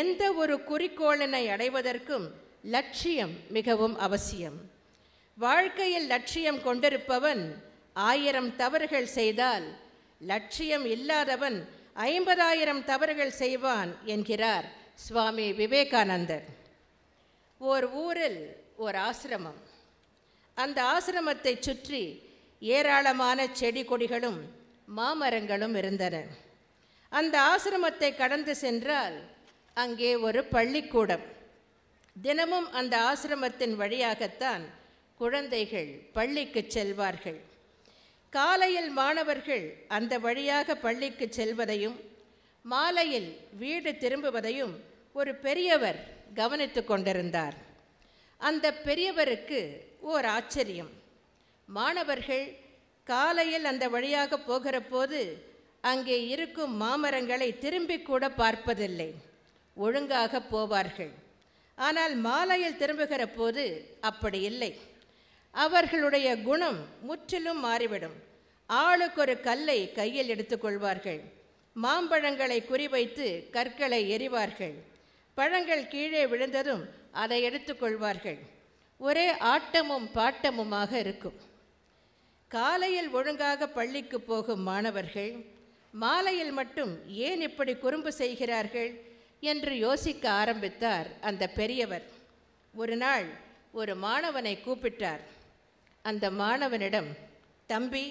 எந்த ஒரு குறிக்கோளினை அடைவதற்கும் லட்சியம் மிகவும் அவசியம் வாழ்க்கையில் லட்சியம் கொண்டிருப்பவன் ஆயிரம் தவறுகள் செய்தால் லட்சியம் இல்லாதவன் ஐம்பதாயிரம் தவறுகள் செய்வான் என்கிறார் சுவாமி விவேகானந்தர் ஓர் ஊரில் ஓர் ஆசிரமம் அந்த ஆசிரமத்தை சுற்றி ஏராளமான செடி கொடிகளும் மாமரங்களும் இருந்தன அந்த ஆசிரமத்தை கடந்து சென்றால் அங்கே ஒரு பள்ளிக்கூடம் தினமும் அந்த ஆசிரமத்தின் வழியாகத்தான் குழந்தைகள் பள்ளிக்கு செல்வார்கள் காலையில் மாணவர்கள் அந்த வழியாக பள்ளிக்கு செல்வதையும் மாலையில் வீடு திரும்புவதையும் ஒரு பெரியவர் கவனித்து கொண்டிருந்தார் அந்த பெரியவருக்கு ஓர் ஆச்சரியம் மாணவர்கள் காலையில் அந்த வழியாக போகிற போது அங்கே இருக்கும் மாமரங்களை திரும்பி கூட பார்ப்பதில்லை ஒழுங்காக போவார்கள் ஆனால் மாலையில் திரும்புகிற போது அப்படி இல்லை அவர்களுடைய குணம் முற்றிலும் மாறிவிடும் ஆளுக்கு ஒரு கல்லை கையில் எடுத்துக்கொள்வார்கள் மாம்பழங்களை குறிவைத்து கற்களை எறிவார்கள் பழங்கள் கீழே விழுந்ததும் அதை எடுத்துக்கொள்வார்கள் ஒரே ஆட்டமும் பாட்டமுமாக இருக்கும் காலையில் ஒழுங்காக பள்ளிக்கு போகும் மாணவர்கள் மாலையில் மட்டும் ஏன் இப்படி குறும்பு செய்கிறார்கள் என்று யோசிக்க ஆரம்பித்தார் அந்த பெரியவர் ஒரு நாள் ஒரு மாணவனை கூப்பிட்டார் அந்த மாணவனிடம் தம்பி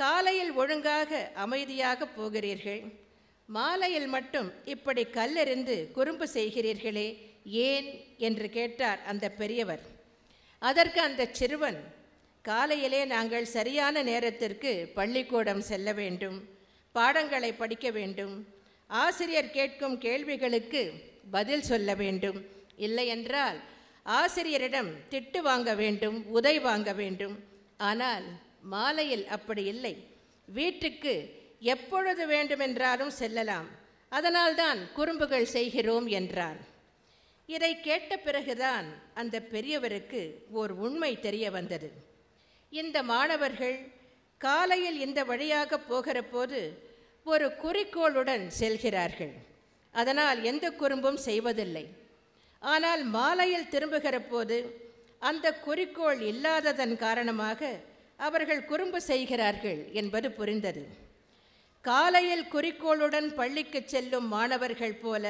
காலையில் ஒழுங்காக அமைதியாக போகிறீர்கள் மாலையில் மட்டும் இப்படி கல்லெறிந்து குறும்பு செய்கிறீர்களே ஏன் என்று கேட்டார் அந்த பெரியவர் அதற்கு அந்த சிறுவன் காலையிலே நாங்கள் சரியான நேரத்திற்கு பள்ளிக்கூடம் செல்ல வேண்டும் பாடங்களை படிக்க வேண்டும் ஆசிரியர் கேட்கும் கேள்விகளுக்கு பதில் சொல்ல வேண்டும் இல்லையென்றால் ஆசிரியரிடம் திட்டு வாங்க வேண்டும் உதை வாங்க வேண்டும் ஆனால் மாலையில் அப்படி இல்லை வீட்டுக்கு எப்பொழுது வேண்டுமென்றாலும் செல்லலாம் அதனால்தான் குறும்புகள் செய்கிறோம் என்றான் இதை கேட்ட பிறகுதான் அந்த பெரியவருக்கு ஓர் உண்மை தெரிய வந்தது இந்த மாணவர்கள் காலையில் இந்த வழியாக போகிற போது ஒரு குறிக்கோளுடன் செல்கிறார்கள் அதனால் எந்த குறும்பும் செய்வதில்லை ஆனால் மாலையில் திரும்புகிற போது அந்த குறிக்கோள் இல்லாததன் காரணமாக அவர்கள் குறும்பு செய்கிறார்கள் என்பது புரிந்தது காலையில் குறிக்கோளுடன் பள்ளிக்கு செல்லும் மாணவர்கள் போல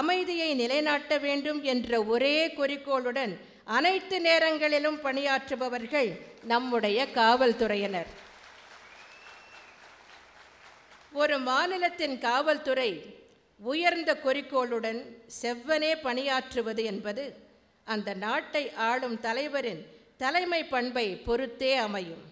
அமைதியை நிலைநாட்ட வேண்டும் என்ற ஒரே குறிக்கோளுடன் அனைத்து நேரங்களிலும் பணியாற்றுபவர்கள் நம்முடைய காவல்துறையினர் ஒரு மாநிலத்தின் காவல்துறை உயர்ந்த குறிக்கோளுடன் செவ்வனே பணியாற்றுவது என்பது அந்த நாட்டை ஆளும் தலைவரின் தலைமை பண்பை பொறுத்தே அமையும்